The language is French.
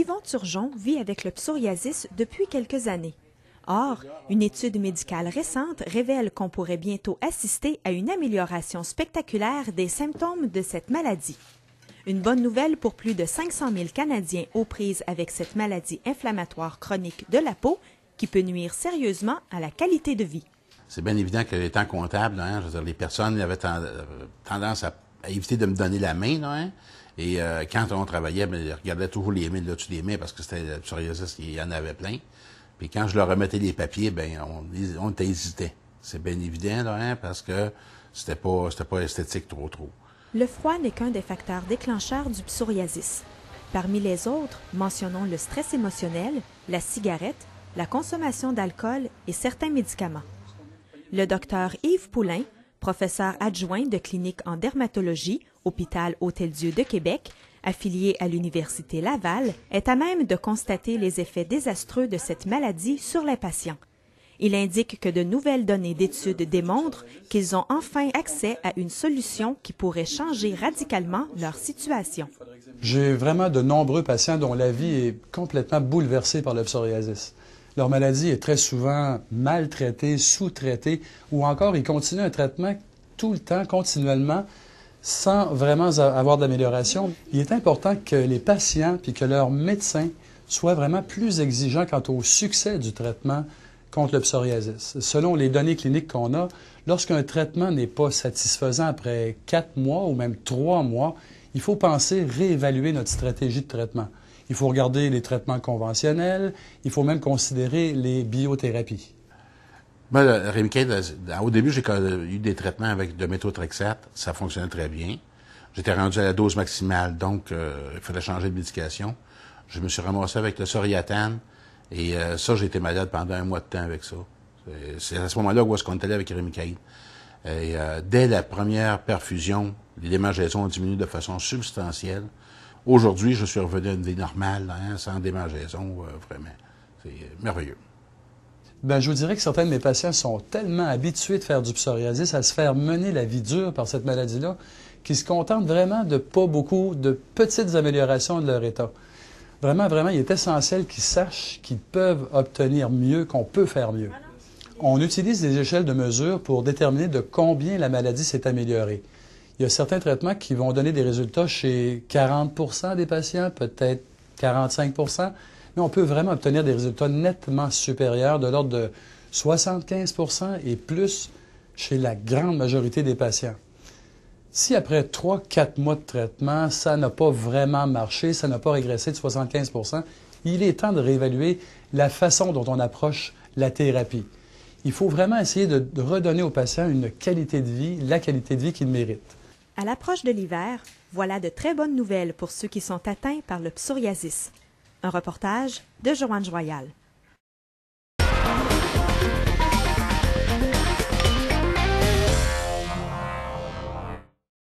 Yvon Turgeon vit avec le psoriasis depuis quelques années. Or, une étude médicale récente révèle qu'on pourrait bientôt assister à une amélioration spectaculaire des symptômes de cette maladie. Une bonne nouvelle pour plus de 500 000 Canadiens aux prises avec cette maladie inflammatoire chronique de la peau qui peut nuire sérieusement à la qualité de vie. C'est bien évident que étant comptable, hein, les personnes avaient euh, tendance à, éviter de me donner la main. Hein. Et euh, quand on travaillait, ben, je regardais toujours les mains, là-dessus des mains, parce que c'était le psoriasis, il y en avait plein. Puis quand je leur remettais les papiers, ben on, on hésitait. C'est bien évident, là, hein, parce que c'était pas, pas esthétique trop, trop. Le froid n'est qu'un des facteurs déclencheurs du psoriasis. Parmi les autres, mentionnons le stress émotionnel, la cigarette, la consommation d'alcool et certains médicaments. Le docteur Yves Poulain, professeur adjoint de clinique en dermatologie, Hôpital Hôtel-Dieu de Québec, affilié à l'Université Laval, est à même de constater les effets désastreux de cette maladie sur les patients. Il indique que de nouvelles données d'études démontrent qu'ils ont enfin accès à une solution qui pourrait changer radicalement leur situation. J'ai vraiment de nombreux patients dont la vie est complètement bouleversée par le psoriasis. Leur maladie est très souvent maltraitée, sous-traitée, ou encore ils continuent un traitement tout le temps, continuellement, sans vraiment avoir d'amélioration, il est important que les patients puis que leurs médecins soient vraiment plus exigeants quant au succès du traitement contre le psoriasis. Selon les données cliniques qu'on a, lorsqu'un traitement n'est pas satisfaisant après quatre mois ou même trois mois, il faut penser réévaluer notre stratégie de traitement. Il faut regarder les traitements conventionnels, il faut même considérer les biothérapies. Moi, le Remicade, euh, au début, j'ai euh, eu des traitements avec de méthotrexate. Ça fonctionnait très bien. J'étais rendu à la dose maximale, donc euh, il fallait changer de médication. Je me suis ramassé avec le Soriatane. Et ça, j'ai été malade pendant un mois de temps avec ça. C'est à ce moment-là où est-ce qu'on est allé avec Remicade. Et dès la première perfusion, les démangeaisons ont diminué de façon substantielle. Aujourd'hui, je suis revenu à une vie normale, hein, sans démangeaisons, vraiment. C'est merveilleux. Ben, je vous dirais que certains de mes patients sont tellement habitués de faire du psoriasis, à se faire mener la vie dure par cette maladie-là, qu'ils se contentent vraiment de pas beaucoup, de petites améliorations de leur état. Vraiment, vraiment, il est essentiel qu'ils sachent qu'ils peuvent obtenir mieux, qu'on peut faire mieux. On utilise des échelles de mesure pour déterminer de combien la maladie s'est améliorée. Il y a certains traitements qui vont donner des résultats chez 40 des patients, peut-être 45 mais on peut vraiment obtenir des résultats nettement supérieurs, de l'ordre de 75 et plus chez la grande majorité des patients. Si après trois, quatre mois de traitement, ça n'a pas vraiment marché, ça n'a pas régressé de 75 il est temps de réévaluer la façon dont on approche la thérapie. Il faut vraiment essayer de redonner aux patients une qualité de vie, la qualité de vie qu'ils méritent. À l'approche de l'hiver, voilà de très bonnes nouvelles pour ceux qui sont atteints par le psoriasis. Un reportage de Joanne Joyal.